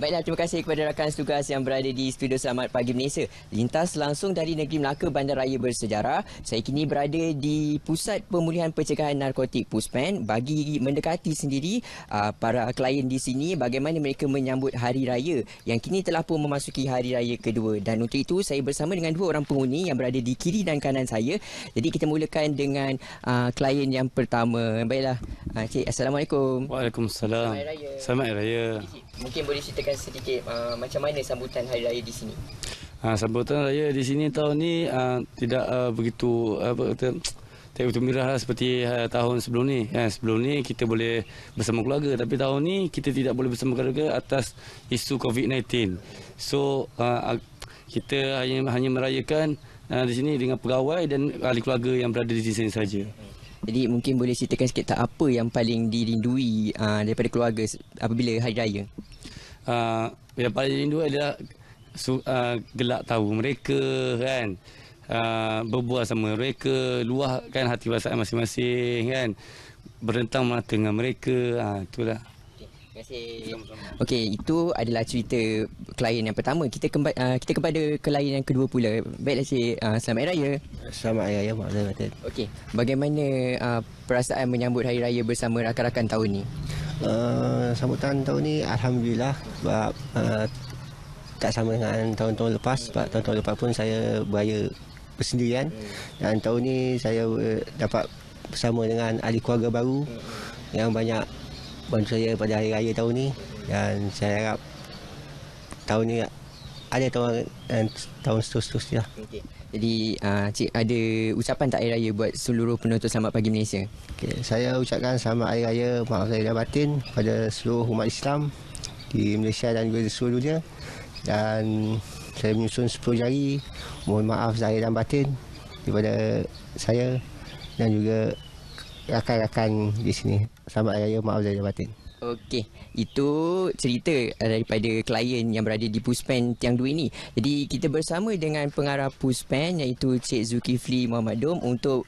Baiklah, terima kasih kepada rakan setugas yang berada di Studio Selamat Pagi Malaysia. Lintas langsung dari Negeri Melaka, raya Bersejarah. Saya kini berada di Pusat Pemulihan Pencegahan Narkotik Puspen. Bagi mendekati sendiri ah, para klien di sini, bagaimana mereka menyambut Hari Raya yang kini telah pun memasuki Hari Raya kedua. Dan untuk itu, saya bersama dengan dua orang penghuni yang berada di kiri dan kanan saya. Jadi kita mulakan dengan ah, klien yang pertama. Baiklah. Encik, Assalamualaikum. Waalaikumsalam. Selamat Hari Raya. Mungkin boleh ceritakan sedikit uh, macam mana sambutan Hari Raya di sini? Ha, sambutan Hari Raya di sini tahun ni uh, tidak uh, begitu apa kata tak begitu mirah lah seperti uh, tahun sebelum ni. Ya, sebelum ni kita boleh bersama keluarga tapi tahun ni kita tidak boleh bersama keluarga atas isu COVID-19. So uh, kita hanya, hanya merayakan uh, di sini dengan pegawai dan ahli keluarga yang berada di sini saja. Hmm. Jadi mungkin boleh ceritakan sikit tak apa yang paling dirindui uh, daripada keluarga apabila hari raya? Uh, yang paling dirindui adalah uh, gelak tahu mereka kan. Uh, berbual sama mereka, luahkan hati perasaan masing-masing kan. Berentang mata dengan mereka, uh, itulah. Okey, itu adalah cerita klien yang pertama. Kita kembali uh, ah, kita kepada klien yang kedua pula. Baiklah cik, uh, selamat hari raya. Selamat hari raya, Mak Zainal. Okey, bagaimana uh, perasaan menyambut hari raya bersama rakan-rakan tahun ni? Uh, ah, sambutan tahun ni alhamdulillah sebab uh, tak sama dengan tahun-tahun lepas sebab tahun-tahun lepas pun saya beraya persendirian dan tahun ni saya eh, dapat bersama dengan ahli keluarga baru hmm. yang banyak bantu saya pada hari raya tahun ni dan saya harap tahun ni ada tahun dan eh, tahun seterusnya. Okay. Jadi uh, cik ada ucapan tak hari raya buat seluruh penonton selamat pagi Malaysia. Okay. saya ucapkan selamat hari raya maaf saya dan batin pada seluruh umat Islam di Malaysia dan juga di seluruh dunia. Dan saya menyusun 10 jari mohon maaf saya dan batin daripada saya dan juga rakan-rakan ya, di sini. Selamat Hari Raya, maaf Zahir Batin. Okey, itu cerita daripada klien yang berada di Puspen Tiang Dua ini. Jadi kita bersama dengan pengarah Puspen iaitu Cik Zulkifli Muhammad Dom untuk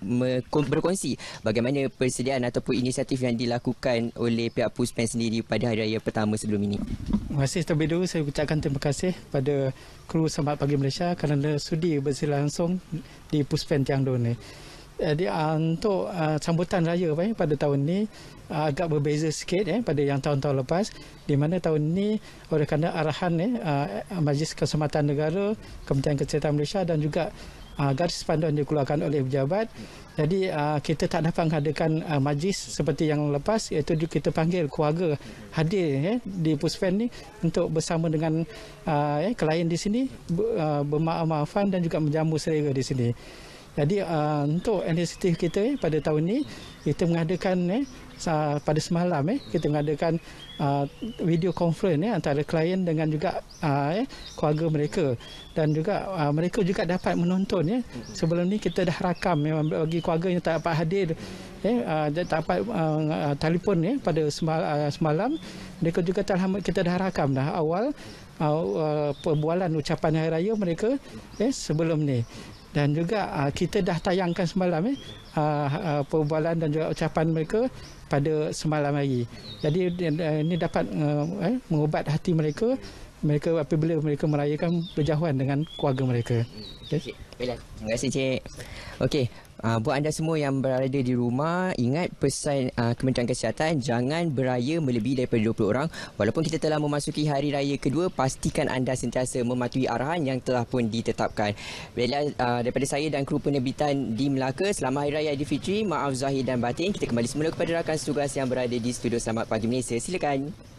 berkongsi bagaimana persediaan ataupun inisiatif yang dilakukan oleh pihak Puspen sendiri pada Hari Raya pertama sebelum ini. Terima kasih terlebih dahulu. Saya ucapkan terima kasih kepada kru Sambat Pagi Malaysia kerana sudi bersila langsung di Puspen Tiang Dua ini jadi eh, uh, ah, untuk uh, sambutan raya eh, pada tahun ini uh, ah, agak berbeza sikit eh, pada yang tahun-tahun lepas di mana tahun ini oleh kerana arahan eh, uh, Majlis Keselamatan Negara, Kementerian Kesihatan Malaysia dan juga uh, garis panduan dikeluarkan oleh pejabat jadi uh, kita tak dapat menghadirkan uh, majlis seperti yang lepas iaitu kita panggil keluarga hadir eh, di Puspen ini untuk bersama dengan uh, eh, klien di sini uh, bermaaf-maafan dan juga menjamu selera di sini. Jadi uh, untuk inisiatif kita eh, pada tahun ini, kita mengadakan eh, pada semalam eh, kita mengadakan uh, video conference eh, antara klien dengan juga uh, eh, keluarga mereka dan juga uh, mereka juga dapat menonton. Eh. Sebelum ni kita dah rakam eh, bagi keluarga yang tak dapat hadir eh, uh, tak dapat uh, uh, telefon eh, pada uh, semalam mereka juga telah kita dah rakam dah awal uh, uh, perbualan ucapan hari raya mereka eh, sebelum ni dan juga uh, kita dah tayangkan semalam eh uh, uh, perbualan dan juga ucapan mereka pada semalam hari. Jadi uh, ini dapat uh, eh, mengubat hati mereka mereka apabila mereka merayakan berjauhan dengan keluarga mereka. Okay, hmm. Baiklah. Terima kasih cik. Okey. Uh, buat anda semua yang berada di rumah ingat pesan uh, Kementerian Kesihatan jangan beraya melebihi daripada 20 orang walaupun kita telah memasuki hari raya kedua pastikan anda sentiasa mematuhi arahan yang telah pun ditetapkan Baiklah uh, daripada saya dan kru penerbitan di Melaka selamat hari raya di Aidilfitri maaf zahid dan batin kita kembali semula kepada rakan setugas yang berada di studio selamat pagi Malaysia silakan